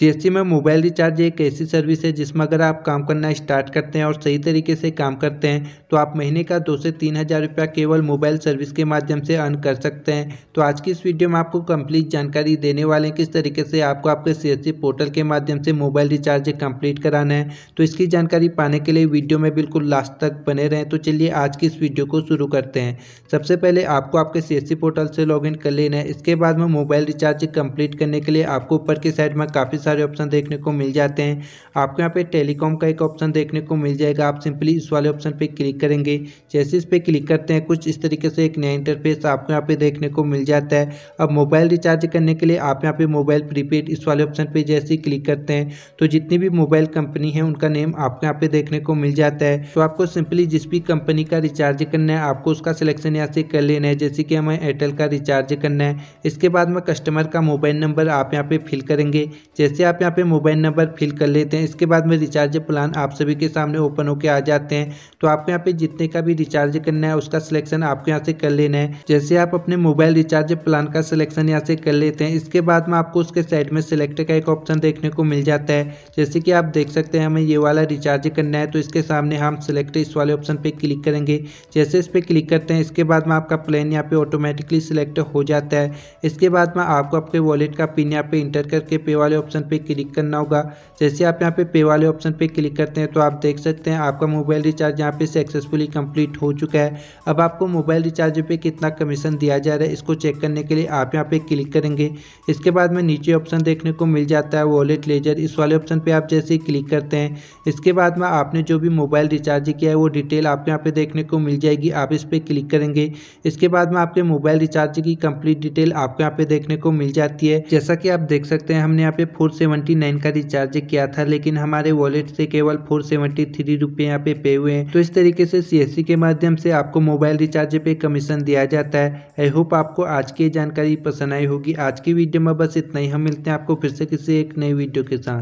सी में mobile recharge एक ऐसी सर्विस है जिसमें अगर आप काम करना स्टार्ट करते हैं और सही तरीके से काम करते हैं तो आप महीने का दो से तीन हज़ार रुपया केवल मोबाइल सर्विस के माध्यम से अर्न कर सकते हैं तो आज की इस वीडियो में आपको कंप्लीट जानकारी देने वाले हैं किस तरीके से आपको आपके सी पोर्टल के माध्यम से मोबाइल रिचार्ज कंप्लीट कराना है तो इसकी जानकारी पाने के लिए वीडियो में बिल्कुल लास्ट तक बने रहें तो चलिए आज की इस वीडियो को शुरू करते हैं सबसे पहले आपको आपके सी पोर्टल से लॉग कर लेना है इसके बाद में मोबाइल रिचार्ज कंप्लीट करने के लिए आपको ऊपर की साइड में काफ़ी सारे ऑप्शन देखने को मिल जाते हैं आपको यहाँ पे टेलीकॉम का एक ऑप्शन देखने को मिल जाएगा आप सिंपली इस वाले ऑप्शन पे क्लिक करेंगे जैसे इस पर क्लिक करते हैं कुछ इस तरीके से एक नया इंटरफेस आपको यहाँ पे देखने को मिल जाता है अब मोबाइल रिचार्ज करने के लिए आप यहाँ पे मोबाइल प्रीपेड इस वाले ऑप्शन पर जैसे ही क्लिक करते हैं तो जितनी भी मोबाइल कंपनी है उनका नेम आपको यहाँ पे देखने को मिल जाता है तो आपको सिंपली जिस भी कंपनी का रिचार्ज करना है आपको उसका सिलेक्शन यहाँ से कर लेना है जैसे कि हमें एयरटेल का रिचार्ज करना है इसके बाद में कस्टमर का मोबाइल नंबर आप यहाँ पे फिल करेंगे जैसे जैसे आप यहाँ पे मोबाइल नंबर फिल कर लेते हैं इसके बाद में रिचार्ज प्लान आप सभी के सामने ओपन होकर आ जाते हैं तो आपको यहाँ पे जितने का भी रिचार्ज करना है उसका सिलेक्शन आपको यहाँ से कर लेना है जैसे आप अपने मोबाइल रिचार्ज प्लान का सिलेक्शन यहाँ से कर लेते हैं इसके बाद में आपको उसके साइड में सिलेक्ट का एक ऑप्शन देखने को मिल जाता है जैसे कि आप देख सकते हैं हमें ये वाला रिचार्ज करना है तो इसके सामने हम सिलेक्ट इस वाले ऑप्शन पर क्लिक करेंगे जैसे इस पर क्लिक करते हैं इसके बाद में आपका प्लान यहाँ पे ऑटोमेटिकली सिलेक्ट हो जाता है इसके बाद में आपको आपके वॉलेट का पिन यहाँ पे इंटर करके पे वाले ऑप्शन ऑप्शन पे क्लिक करना होगा जैसे आप यहाँ पे पे वाले ऑप्शन पे क्लिक करते हैं तो आप देख सकते हैं आपका मोबाइल रिचार्ज यहाँ पे सक्सेसफुली कंप्लीट हो चुका है अब आपको मोबाइल रिचार्ज पे कितना कमीशन दिया जा रहा है इसको चेक करने के लिए आप यहाँ पे क्लिक करेंगे इसके बाद में नीचे ऑप्शन देखने को मिल जाता है वॉलेट लेजर इस वाले ऑप्शन पर आप जैसे ही क्लिक करते हैं इसके बाद में आपने जो भी मोबाइल रिचार्ज किया है वो डिटेल आपके यहाँ पे देखने को मिल जाएगी आप इस पर क्लिक करेंगे इसके बाद में आपके मोबाइल रिचार्ज की कंप्लीट डिटेल आपको यहाँ पे देखने को मिल जाती है जैसा कि आप देख सकते हैं हमने यहाँ पे फोर फोर सेवेंटी नाइन का रिचार्ज किया था लेकिन हमारे वॉलेट से केवल फोर सेवेंटी थ्री रुपए यहाँ पे पे हुए हैं तो इस तरीके से सी e के माध्यम से आपको मोबाइल रिचार्ज पे कमीशन दिया जाता है आई होप आपको आज की जानकारी पसंद आई होगी आज की वीडियो में बस इतना ही हम मिलते हैं आपको फिर से किसी एक नई वीडियो के साथ